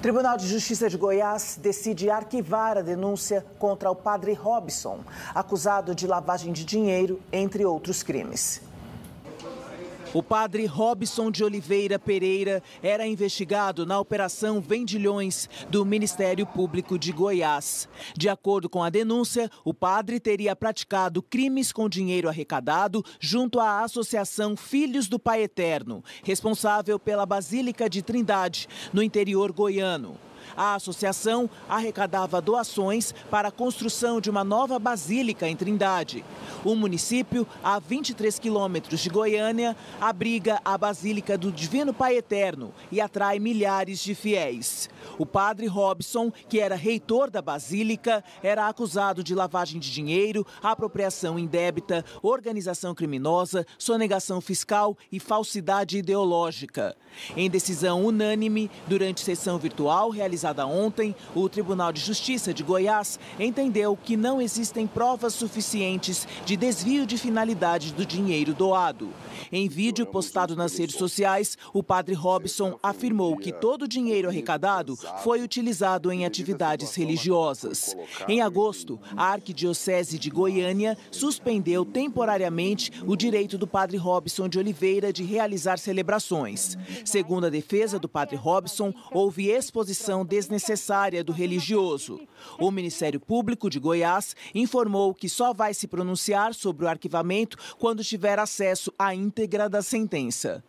Tribunal de Justiça de Goiás decide arquivar a denúncia contra o padre Robson, acusado de lavagem de dinheiro, entre outros crimes. O padre Robson de Oliveira Pereira era investigado na Operação Vendilhões do Ministério Público de Goiás. De acordo com a denúncia, o padre teria praticado crimes com dinheiro arrecadado junto à Associação Filhos do Pai Eterno, responsável pela Basílica de Trindade, no interior goiano. A associação arrecadava doações para a construção de uma nova basílica em Trindade. O município, a 23 quilômetros de Goiânia, abriga a Basílica do Divino Pai Eterno e atrai milhares de fiéis. O padre Robson, que era reitor da basílica, era acusado de lavagem de dinheiro, apropriação indébita, organização criminosa, sonegação fiscal e falsidade ideológica. Em decisão unânime, durante sessão virtual realizada realizada ontem, o Tribunal de Justiça de Goiás entendeu que não existem provas suficientes de desvio de finalidade do dinheiro doado. Em vídeo postado nas redes sociais, o padre Robson afirmou que todo o dinheiro arrecadado foi utilizado em atividades religiosas. Em agosto, a Arquidiocese de Goiânia suspendeu temporariamente o direito do padre Robson de Oliveira de realizar celebrações. Segundo a defesa do padre Robson, houve exposição desnecessária do religioso. O Ministério Público de Goiás informou que só vai se pronunciar sobre o arquivamento quando tiver acesso à íntegra da sentença.